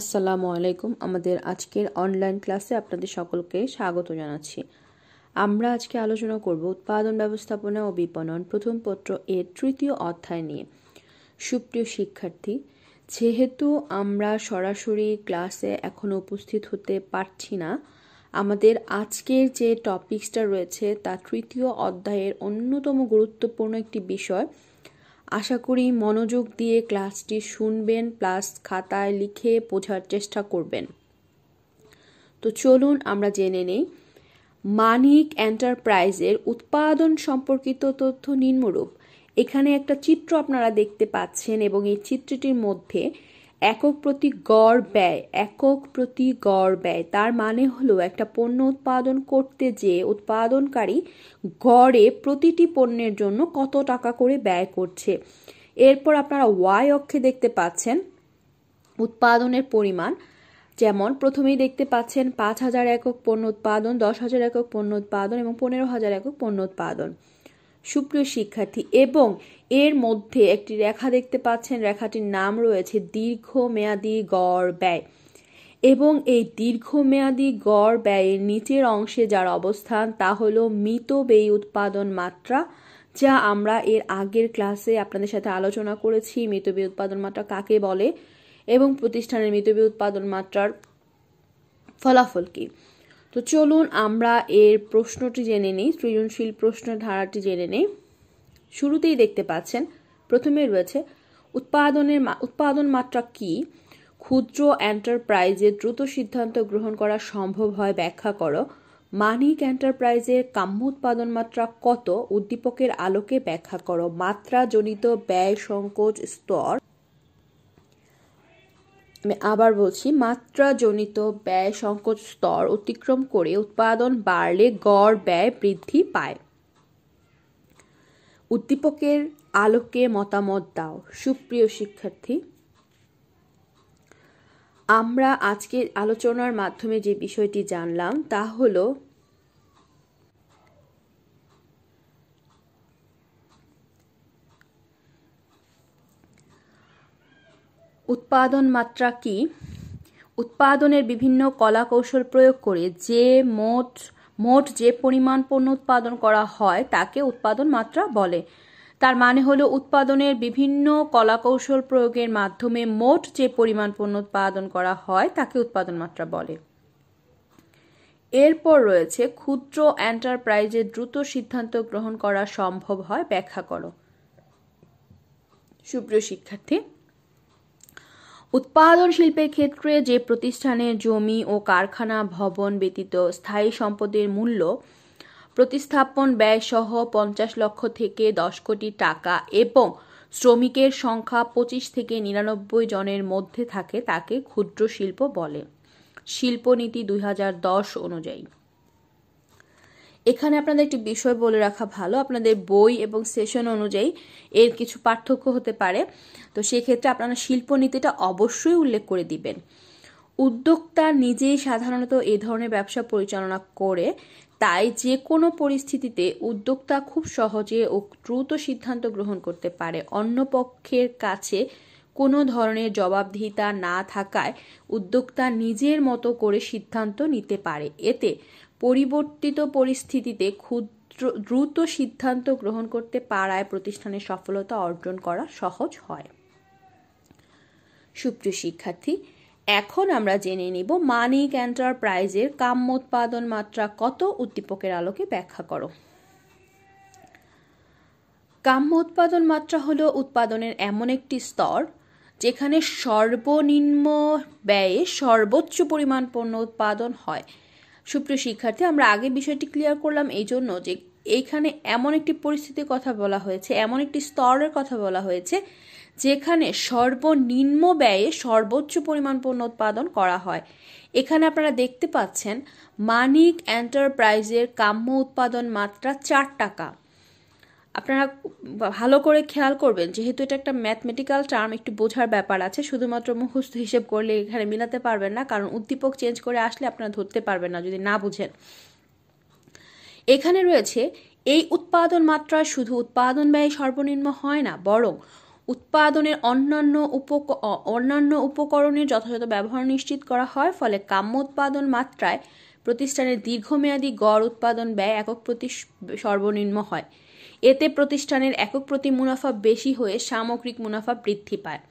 আসসালামু আলাইকুম আমাদের আজকের অনলাইন ক্লাসে আপনাদের সকলকে স্বাগত জানাচ্ছি আমরা আজকে আলোচনা করব উৎপাদন ব্যবস্থাপনা ও বিপণন প্রথম পত্র এর তৃতীয় অধ্যায় নিয়ে সুপ্রিয় শিক্ষার্থী যেহেতু আমরা সরাসরি ক্লাসে এখনও উপস্থিত হতে পারছি না আমাদের আজকের যে টপিক্সটা রয়েছে তা তৃতীয় অধ্যায়ের অন্যতম গুরুত্বপূর্ণ একটি বিষয় আশা করি মনোযোগ দিয়ে ক্লাসটি শুনবেন প্লাস খাতায় লিখে বোঝার চেষ্টা করবেন তো চলুন আমরা জেনে নেই মানিক এন্টারপ্রাইজের উৎপাদন সম্পর্কিত তথ্য নিম্নরূপ এখানে একটা চিত্র আপনারা দেখতে পাচ্ছেন এবং এই চিত্রটির মধ্যে একক প্রতি গড় ব্যয় একক প্রতি গড় ব্যয় তার মানে হলো একটা পণ্য উৎপাদন করতে যে উৎপাদনকারী গড়ে প্রতিটি পণ্যের জন্য কত টাকা করে ব্যয় করছে এরপর আপনারা ওয়াই অক্ষে দেখতে পাচ্ছেন উৎপাদনের পরিমাণ যেমন প্রথমেই দেখতে পাচ্ছেন পাঁচ হাজার একক পণ্য উৎপাদন দশ হাজার একক পণ্য উৎপাদন এবং পনেরো হাজার একক পণ্য উৎপাদন সুপ্রিয় শিক্ষার্থী এবং এর মধ্যে একটি রেখা দেখতে পাচ্ছেন রেখাটির নাম রয়েছে দীর্ঘমেয়াদী গড় ব্যয় এবং এই দীর্ঘমেয়াদী গড় ব্যয়ের নিচের অংশে যার অবস্থান তা হল মৃত ব্যয় উৎপাদন মাত্রা যা আমরা এর আগের ক্লাসে আপনাদের সাথে আলোচনা করেছি মৃত ব্যয় উৎপাদন মাত্রা কাকে বলে এবং প্রতিষ্ঠানের মৃত ব্যয় উৎপাদন মাত্রার ফলাফল কী তো চলুন আমরা এর প্রশ্নটি জেনে নিই সৃজনশীল প্রশ্ন ধারাটি জেনে নিই শুরুতেই দেখতে পাচ্ছেন প্রথমে রয়েছে উৎপাদনের উৎপাদন মাত্রা কি ক্ষুদ্র এন্টারপ্রাইজে দ্রুত সিদ্ধান্ত গ্রহণ করা সম্ভব হয় ব্যাখ্যা করো মানিক এন্টারপ্রাইজের কাম্য উৎপাদন মাত্রা কত উদ্দীপকের আলোকে ব্যাখ্যা করো মাত্রাজনিত ব্যয় সংকোচ স্তর আমি আবার বলছি মাত্রাজনিত ব্যয় সংকোচ স্তর অতিক্রম করে উৎপাদন বাড়লে গড় ব্যয় বৃদ্ধি পায় উদ্দীপকের আলোকে মতামত দাও সুপ্রিয় শিক্ষার্থী আমরা আজকের আলোচনার মাধ্যমে যে বিষয়টি জানলাম তা হল উৎপাদন মাত্রা কি উৎপাদনের বিভিন্ন কলা কৌশল প্রয়োগ করে যে মোট মোট যে পরিমাণ পণ্য উৎপাদন করা হয় তাকে উৎপাদন মাত্রা বলে তার মানে হল উৎপাদনের বিভিন্ন কলাকৌশল প্রয়োগের মাধ্যমে মোট যে পরিমাণ পণ্য উৎপাদন করা হয় তাকে উৎপাদন মাত্রা বলে এরপর রয়েছে ক্ষুদ্র এন্টারপ্রাইজে দ্রুত সিদ্ধান্ত গ্রহণ করা সম্ভব হয় ব্যাখ্যা করো সুপ্রিয় শিক্ষার্থী উৎপাদন শিল্পের ক্ষেত্রে যে প্রতিষ্ঠানে জমি ও কারখানা ভবন ব্যতীত স্থায়ী সম্পদের মূল্য প্রতিস্থাপন ব্যয়সহ পঞ্চাশ লক্ষ থেকে দশ কোটি টাকা এবং শ্রমিকের সংখ্যা পঁচিশ থেকে নিরানব্বই জনের মধ্যে থাকে তাকে ক্ষুদ্র শিল্প বলে শিল্পনীতি দুই অনুযায়ী এখানে আপনাদের একটি বিষয় বলে রাখা ভালো আপনাদের বই এবং সেশন অনুযায়ী এর কিছু পার্থক্য হতে পারে তো সেক্ষেত্রে আপনারা শিল্পনীতিটা অবশ্যই উল্লেখ করে দিবেন উদ্যোক্তা নিজেই সাধারণত এ ধরনের ব্যবসা পরিচালনা করে তাই যে কোনো পরিস্থিতিতে উদ্যোক্তা খুব সহজে ও দ্রুত সিদ্ধান্ত গ্রহণ করতে পারে অন্য পক্ষের কাছে কোনো ধরনের জবাবদিহিতা না থাকায় উদ্যোক্তা নিজের মতো করে সিদ্ধান্ত নিতে পারে এতে পরিবর্তিত পরিস্থিতিতে ক্ষুদ্র দ্রুত সিদ্ধান্ত গ্রহণ করতে পারায় প্রতিষ্ঠানের সফলতা অর্জন করা সহজ হয় সুপ্রিয় শিক্ষার্থী এখন আমরা জেনে নিব মানিক এন্টারপ্রাইজের উৎপাদন মাত্রা কত উদ্দীপকের আলোকে ব্যাখ্যা করো কাম্য উৎপাদন মাত্রা হল উৎপাদনের এমন একটি স্তর যেখানে সর্বনিম্ন ব্যয়ে সর্বোচ্চ পরিমাণ পণ্য উৎপাদন হয় সুপ্রিয় শিক্ষার্থী আমরা আগে বিষয়টি ক্লিয়ার করলাম এই জন্য যে এইখানে এমন একটি পরিস্থিতির কথা বলা হয়েছে এমন একটি স্তরের কথা বলা হয়েছে যেখানে সর্বনিম্ন ব্যয়ে সর্বোচ্চ পরিমাণ পণ্য উৎপাদন করা হয় এখানে আপনারা দেখতে পাচ্ছেন মানিক এন্টারপ্রাইজের কাম্য উৎপাদন মাত্রা চার টাকা আপনারা ভালো করে খেয়াল করবেন যেহেতু এটা একটা ম্যাথমেটিক্যাল টার্ম একটু বোঝার ব্যাপার আছে শুধুমাত্র মুখস্থ হিসেব করলে এখানে মিলাতে পারবেন না কারণ উদ্দীপক চেঞ্জ করে আসলে আপনারা ধরতে পারবেন না যদি না বুঝেন এখানে রয়েছে এই উৎপাদন মাত্রা শুধু উৎপাদন ব্যয় সর্বনিম্ন হয় না বরং উৎপাদনের অন্যান্য উপক অন্যান্য উপকরণের যথাযথ ব্যবহার নিশ্চিত করা হয় ফলে কাম্য উৎপাদন মাত্রায় প্রতিষ্ঠানের দীর্ঘমেয়াদী গড় উৎপাদন ব্যয় একক প্রতি সর্বনিম্ন হয় এতে প্রতিষ্ঠানের একক প্রতি মুনাফা বেশি হয়ে সামগ্রিক মুনাফা বৃদ্ধি পায়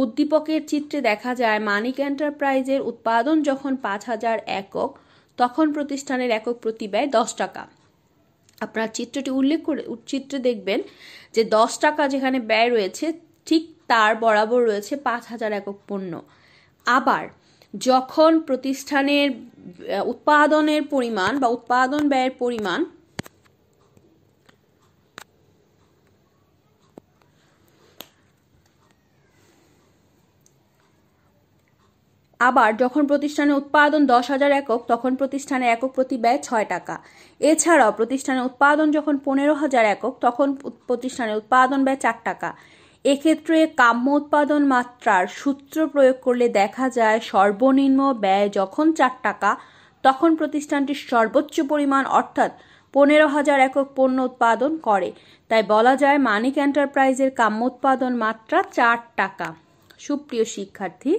উদ্দীপকের চিত্রে দেখা যায় মানিক এন্টারপ্রাইজের উৎপাদন যখন পাঁচ হাজার একক তখন প্রতিষ্ঠানের একক প্রতি ব্যয় দশ টাকা আপনার চিত্রটি উল্লেখ করে চিত্রে দেখবেন যে দশ টাকা যেখানে ব্যয় রয়েছে ঠিক তার বরাবর রয়েছে পাঁচ হাজার একক পণ্য আবার যখন প্রতিষ্ঠানের উৎপাদনের পরিমাণ বা উৎপাদন ব্যয়ের পরিমাণ আবার যখন প্রতিষ্ঠানে উৎপাদন দশ হাজার একক তখন প্রতিষ্ঠানে একক প্রতি ব্যয় ছয় টাকা এছাড়াও প্রতিষ্ঠানে উৎপাদন যখন পনেরো হাজার একক তখন প্রতিষ্ঠানে উৎপাদন ব্যয় চার টাকা এক্ষেত্রে কাম্য উৎপাদন মাত্রার সূত্র প্রয়োগ করলে দেখা যায় সর্বনিম্ন ব্যয় যখন চার টাকা তখন প্রতিষ্ঠানটির সর্বোচ্চ পরিমাণ অর্থাৎ পনেরো হাজার একক পণ্য উৎপাদন করে তাই বলা যায় মানিক এন্টারপ্রাইজের কাম্য উৎপাদন মাত্রা চার টাকা সুপ্রিয় শিক্ষার্থী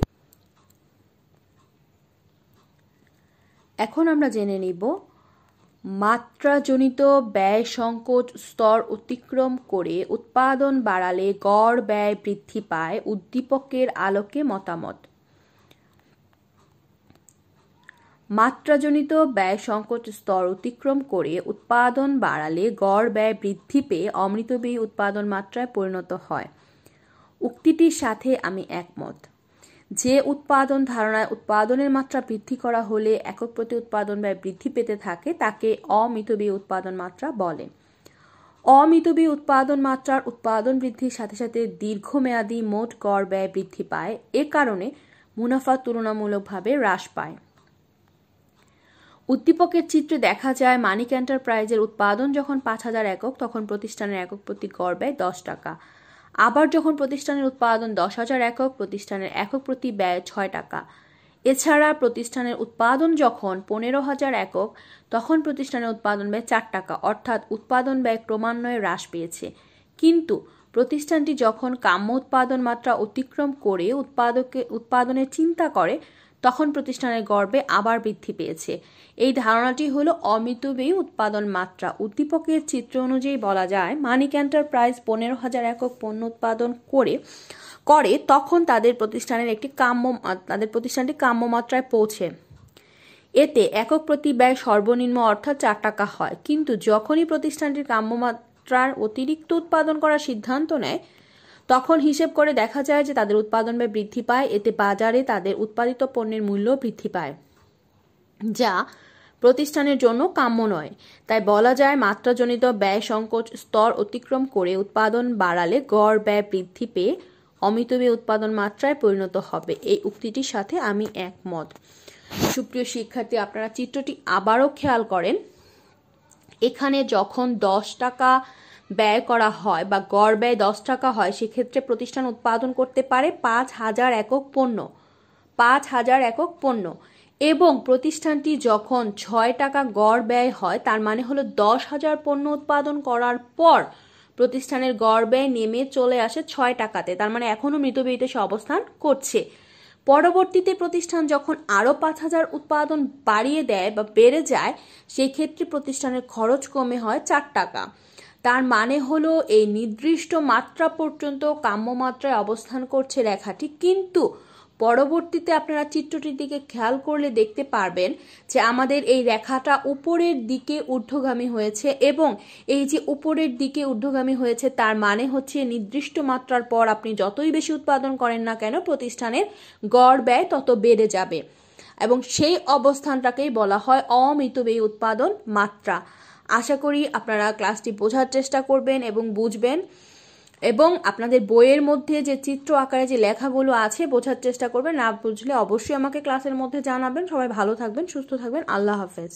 এখন আমরা জেনে নিব মাত্রাজনিত ব্যয় সংকোচ স্তর অতিক্রম করে উৎপাদন বাড়ালে গড় ব্যয় বৃদ্ধি পায় উদ্দীপকের আলোকে মতামত মাত্রাজনিত ব্যয় সংকট স্তর অতিক্রম করে উৎপাদন বাড়ালে গড় ব্যয় বৃদ্ধি পেয়ে অমৃত উৎপাদন মাত্রায় পরিণত হয় উক্তিটির সাথে আমি একমত যে উৎপাদন ধারণায় উৎপাদনের মাত্রা বৃদ্ধি করা হলে একক প্রতি উৎপাদন ব্যয় বৃদ্ধি পেতে থাকে তাকে অমিতবী উৎপাদন মাত্রা বলে অমিতবী উৎপাদন মাত্রার উৎপাদন বৃদ্ধির সাথে সাথে দীর্ঘমেয়াদী মোট কর ব্যয় বৃদ্ধি পায় এ কারণে মুনাফা তুলনামূলকভাবে হ্রাস পায় উদ্দীপকের চিত্রে দেখা যায় মানিক এন্টারপ্রাইজের উৎপাদন যখন পাঁচ হাজার একক তখন প্রতিষ্ঠানের একক প্রতি গড় ব্যয় দশ টাকা আবার যখন প্রতিষ্ঠানের উৎপাদন দশ হাজার একক প্রতিষ্ঠানের একক প্রতি ব্যয় ছয় টাকা এছাড়া প্রতিষ্ঠানের উৎপাদন যখন পনেরো হাজার একক তখন প্রতিষ্ঠানের উৎপাদন ব্যয় চার টাকা অর্থাৎ উৎপাদন ব্যয় ক্রমান্বয়ে হ্রাস পেয়েছে কিন্তু প্রতিষ্ঠানটি যখন কাম্য উৎপাদন মাত্রা অতিক্রম করে উৎপাদকে উৎপাদনের চিন্তা করে তখন প্রতিষ্ঠানের গর্বে আবার বৃদ্ধি পেয়েছে এই ধারণাটি হলো অমিতব্যয়ী উৎপাদন মাত্রা উদ্দীপকের চিত্র অনুযায়ী বলা যায় মানিক এন্টারপ্রাইজ পনেরো হাজার একক পণ্য উৎপাদন করে করে তখন তাদের প্রতিষ্ঠানের একটি কাম্য তাদের প্রতিষ্ঠানটি কাম্য মাত্রায় পৌঁছে এতে একক প্রতি ব্যয় সর্বনিম্ন অর্থাৎ চার টাকা হয় কিন্তু যখনই প্রতিষ্ঠানটির কাম্যমাত্রার অতিরিক্ত উৎপাদন করার সিদ্ধান্ত নেয় তখন হিসেব করে দেখা যায় যে তাদের উৎপাদন ব্যয় বৃদ্ধি পায় এতে বাজারে তাদের উৎপাদিত পণ্যের মূল্য বৃদ্ধি পায় যা প্রতিষ্ঠানের জন্য কাম্য নয় তাই বলা যায় মাত্রাজনিত ব্যয় সংকোচ স্তর অতিক্রম করে উৎপাদন বাড়ালে গড় ব্যয় বৃদ্ধি পেয়ে অমিত উৎপাদন মাত্রায় পরিণত হবে এই উক্তিটির সাথে আমি একমত সুপ্রিয় শিক্ষার্থী আপনারা চিত্রটি আবারও খেয়াল করেন এখানে যখন দশ টাকা ব্যয় করা হয় বা গড় ব্যয় দশ টাকা হয় সেক্ষেত্রে প্রতিষ্ঠান উৎপাদন করতে পারে পাঁচ হাজার একক পণ্য পাঁচ হাজার একক পণ্য এবং প্রতিষ্ঠানটি যখন ছয় টাকা গড় ব্যয় হয় তার মানে হলো দশ হাজার পণ্য উৎপাদন করার পর প্রতিষ্ঠানের গড় ব্যয় নেমে চলে আসে ছয় টাকাতে তার মানে এখনও মৃতব্যয়ীতে সে অবস্থান করছে পরবর্তীতে প্রতিষ্ঠান যখন আরও পাঁচ হাজার উৎপাদন বাড়িয়ে দেয় বা বেড়ে যায় সেক্ষেত্রে প্রতিষ্ঠানের খরচ কমে হয় চার টাকা তার মানে হলো এই নির্দিষ্ট মাত্রা পর্যন্ত কাম্যমাত্রায় অবস্থান করছে রেখাটি কিন্তু পরবর্তীতে আপনারা চিত্রটির দিকে খেয়াল করলে দেখতে পারবেন যে আমাদের এই রেখাটা উপরের দিকে ঊর্ধ্বগামী হয়েছে এবং এই যে উপরের দিকে ঊর্ধ্বগামী হয়েছে তার মানে হচ্ছে নির্দিষ্ট মাত্রার পর আপনি যতই বেশি উৎপাদন করেন না কেন প্রতিষ্ঠানের গড় ব্যয় তত বেড়ে যাবে এবং সেই অবস্থানটাকেই বলা হয় অমিতব্যয়ী উৎপাদন মাত্রা আশা করি আপনারা ক্লাসটি বোঝার চেষ্টা করবেন এবং বুঝবেন এবং আপনাদের বইয়ের মধ্যে যে চিত্র আকারে যে লেখাগুলো আছে বোঝার চেষ্টা করবেন না বুঝলে অবশ্যই আমাকে ক্লাসের মধ্যে জানাবেন সবাই ভালো থাকবেন সুস্থ থাকবেন আল্লাহ হাফেজ